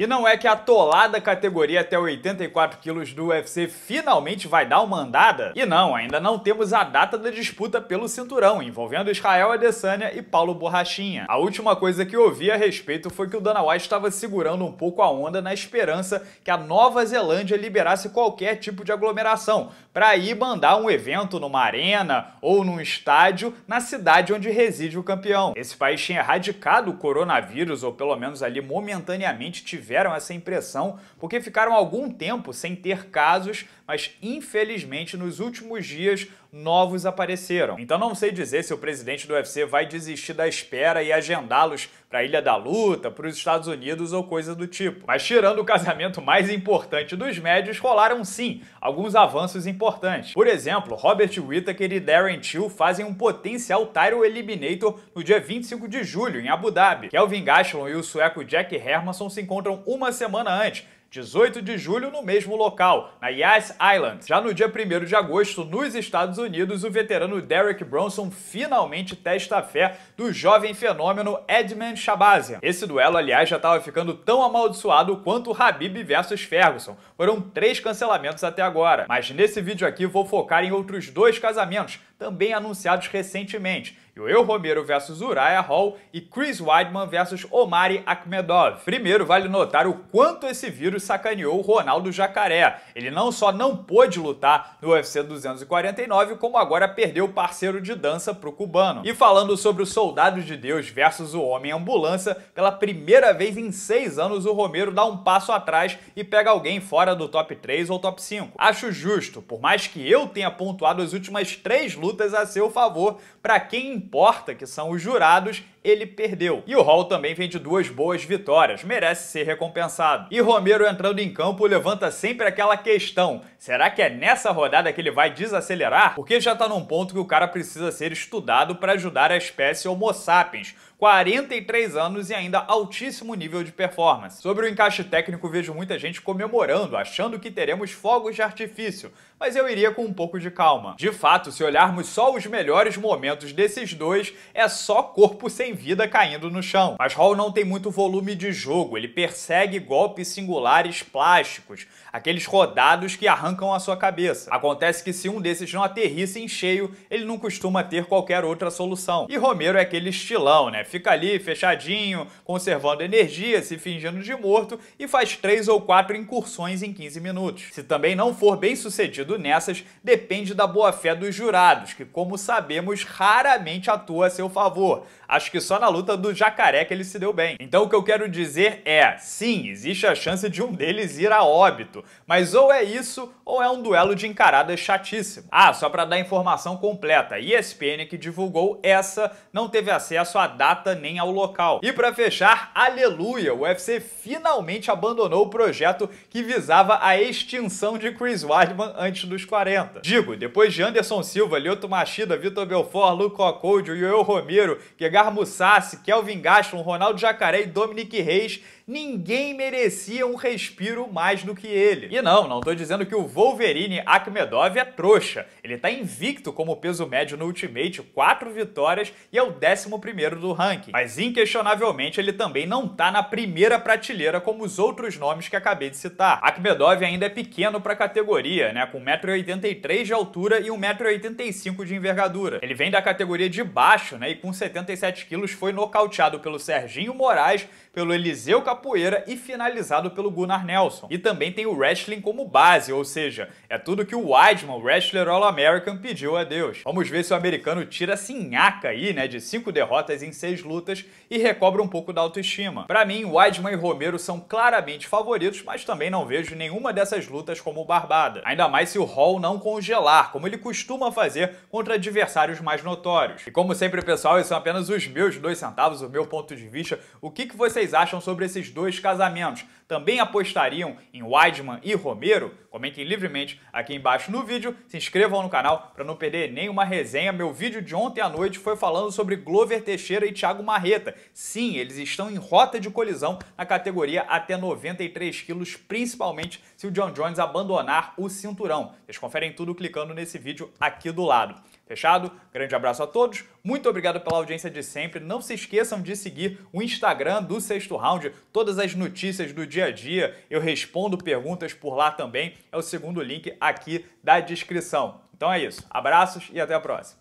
E não é que a atolada categoria até 84 quilos do UFC finalmente vai dar uma andada? E não, ainda não temos a data da disputa pelo cinturão, envolvendo Israel Adesanya e Paulo Borrachinha. A última coisa que ouvi a respeito foi que o Dana White estava segurando um pouco a onda na esperança que a Nova Zelândia liberasse qualquer tipo de aglomeração, para ir mandar um evento numa arena ou num estádio na cidade onde reside o campeão. Esse país tinha erradicado o coronavírus, ou pelo menos ali momentaneamente tivesse tiveram essa impressão, porque ficaram algum tempo sem ter casos, mas infelizmente nos últimos dias novos apareceram. Então não sei dizer se o presidente do UFC vai desistir da espera e agendá-los para a Ilha da Luta, para os Estados Unidos ou coisa do tipo. Mas tirando o casamento mais importante dos médios, rolaram sim alguns avanços importantes. Por exemplo, Robert Whittaker e Darren Till fazem um potencial Tyro Eliminator no dia 25 de julho, em Abu Dhabi. Kelvin Gastelum e o sueco Jack Hermanson se encontram uma semana antes, 18 de julho no mesmo local, na Yas Island. Já no dia 1 de agosto, nos Estados Unidos, o veterano Derek Bronson finalmente testa a fé do jovem fenômeno Edmund Shabazian. Esse duelo, aliás, já estava ficando tão amaldiçoado quanto Habib versus Ferguson. Foram três cancelamentos até agora, mas nesse vídeo aqui vou focar em outros dois casamentos também anunciados recentemente. Eu Romero versus Uriah Hall e Chris Weidman versus Omari Akhmedov. Primeiro, vale notar o quanto esse vírus sacaneou o Ronaldo Jacaré. Ele não só não pôde lutar no UFC 249, como agora perdeu o parceiro de dança pro cubano. E falando sobre o Soldado de Deus versus o Homem Ambulância, pela primeira vez em seis anos o Romero dá um passo atrás e pega alguém fora do top 3 ou top 5. Acho justo, por mais que eu tenha pontuado as últimas três lutas lutas a seu favor. Para quem importa, que são os jurados, ele perdeu. E o Hall também vem de duas boas vitórias, merece ser recompensado. E Romero entrando em campo levanta sempre aquela questão: será que é nessa rodada que ele vai desacelerar? Porque já tá num ponto que o cara precisa ser estudado para ajudar a espécie Homo sapiens 43 anos e ainda altíssimo nível de performance. Sobre o encaixe técnico, vejo muita gente comemorando, achando que teremos fogos de artifício, mas eu iria com um pouco de calma. De fato, se olharmos só os melhores momentos desses dois, é só corpo sem vida caindo no chão. Mas Hall não tem muito volume de jogo, ele persegue golpes singulares plásticos, aqueles rodados que arrancam a sua cabeça. Acontece que se um desses não aterrisse em cheio, ele não costuma ter qualquer outra solução. E Romero é aquele estilão, né? Fica ali, fechadinho, conservando energia, se fingindo de morto e faz três ou quatro incursões em 15 minutos. Se também não for bem sucedido nessas, depende da boa-fé dos jurados, que, como sabemos, raramente atua a seu favor. Acho que só na luta do jacaré que ele se deu bem. Então o que eu quero dizer é, sim, existe a chance de um deles ir a óbito, mas ou é isso ou é um duelo de encaradas chatíssimo. Ah, só para dar informação completa, ESPN que divulgou essa não teve acesso à data data nem ao local. E para fechar, aleluia, o UFC finalmente abandonou o projeto que visava a extinção de Chris Weidman antes dos 40. Digo, depois de Anderson Silva, Lyoto Machida, Vitor Belfort, Luco Acoldio, Yoel Romero, Gegar Mussassi, Kelvin Gaston, Ronaldo Jacaré e Dominic Reis, Ninguém merecia um respiro mais do que ele. E não, não tô dizendo que o Wolverine Akhmedov é trouxa. Ele tá invicto como peso médio no Ultimate, quatro vitórias e é o 11 primeiro do ranking. Mas inquestionavelmente ele também não tá na primeira prateleira como os outros nomes que acabei de citar. Akhmedov ainda é pequeno para a categoria, né, com 1,83m de altura e 1,85m de envergadura. Ele vem da categoria de baixo, né, e com 77kg foi nocauteado pelo Serginho Moraes, pelo Eliseu Capoeira capoeira e finalizado pelo Gunnar Nelson. E também tem o wrestling como base, ou seja, é tudo que o Weidman, o wrestler All-American, pediu a Deus. Vamos ver se o americano tira essa nhaca aí, né, de cinco derrotas em seis lutas e recobra um pouco da autoestima. Para mim, Weidman e Romero são claramente favoritos, mas também não vejo nenhuma dessas lutas como barbada. Ainda mais se o Hall não congelar, como ele costuma fazer contra adversários mais notórios. E como sempre, pessoal, esses são é apenas os meus dois centavos, o meu ponto de vista. O que, que vocês acham sobre esses dois casamentos também apostariam em Weidman e Romero? Comentem livremente aqui embaixo no vídeo, se inscrevam no canal para não perder nenhuma resenha. Meu vídeo de ontem à noite foi falando sobre Glover Teixeira e Thiago Marreta. Sim, eles estão em rota de colisão na categoria até 93 quilos, principalmente se o John Jones abandonar o cinturão. Vocês conferem tudo clicando nesse vídeo aqui do lado. Fechado? Grande abraço a todos, muito obrigado pela audiência de sempre. Não se esqueçam de seguir o Instagram do Sexto Round, todas as notícias do dia a dia. Eu respondo perguntas por lá também. É o segundo link aqui da descrição. Então é isso. Abraços e até a próxima.